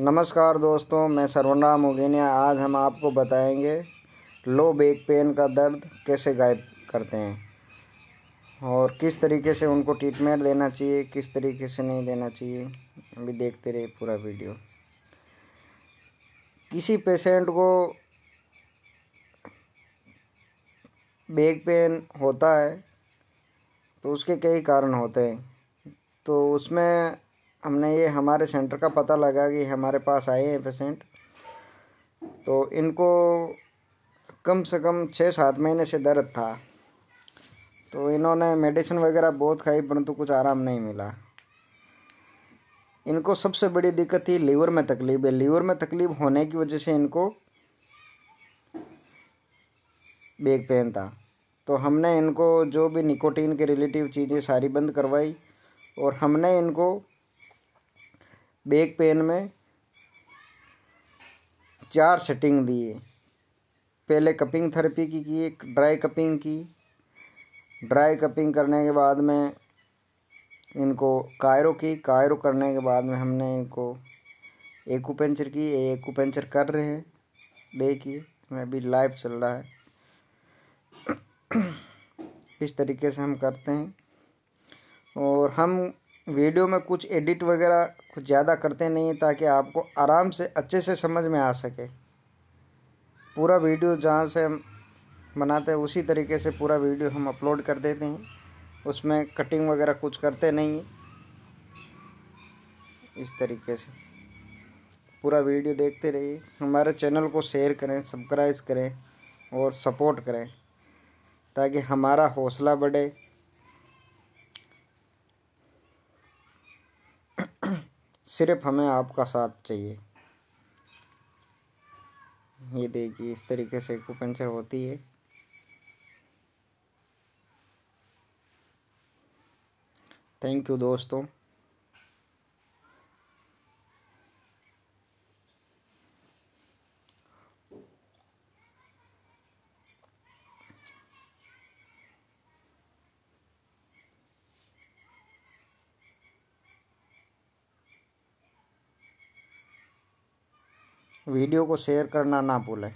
नमस्कार दोस्तों मैं सर्वनाम उगेनिया आज हम आपको बताएंगे लो बैक पेन का दर्द कैसे गायब करते हैं और किस तरीके से उनको ट्रीटमेंट देना चाहिए किस तरीके से नहीं देना चाहिए अभी देखते रहिए पूरा वीडियो किसी पेशेंट को बैक पेन होता है तो उसके कई कारण होते हैं तो उसमें हमने ये हमारे सेंटर का पता लगा कि हमारे पास आए हैं पेशेंट तो इनको कम से कम छः सात महीने से दर्द था तो इन्होंने मेडिसिन वगैरह बहुत खाई परंतु कुछ आराम नहीं मिला इनको सबसे बड़ी दिक्कत थी लीवर में तकलीफ है लीवर में तकलीफ होने की वजह से इनको बेग पेन था तो हमने इनको जो भी निकोटीन के रिलेटिव चीज़ें सारी बंद करवाई और हमने इनको बेक पेन में चार सेटिंग दिए पहले कपिंग थेरेपी की की ड्राई कपिंग की ड्राई कपिंग करने के बाद में इनको कायरो की कायरो करने के बाद में हमने इनको एकूपेंचर की एकूपेंचर कर रहे हैं देखिए मैं अभी लाइव चल रहा है इस तरीके से हम करते हैं और हम वीडियो में कुछ एडिट वगैरह कुछ ज़्यादा करते नहीं हैं ताकि आपको आराम से अच्छे से समझ में आ सके पूरा वीडियो जहाँ से हम बनाते हैं उसी तरीके से पूरा वीडियो हम अपलोड कर देते हैं उसमें कटिंग वगैरह कुछ करते नहीं इस तरीके से पूरा वीडियो देखते रहिए हमारे चैनल को शेयर करें सब्सक्राइब करें और सपोर्ट करें ताकि हमारा हौसला बढ़े सिर्फ हमें आपका साथ चाहिए ये देखिए इस तरीके से पंचर होती है थैंक यू दोस्तों वीडियो को शेयर करना ना भूलें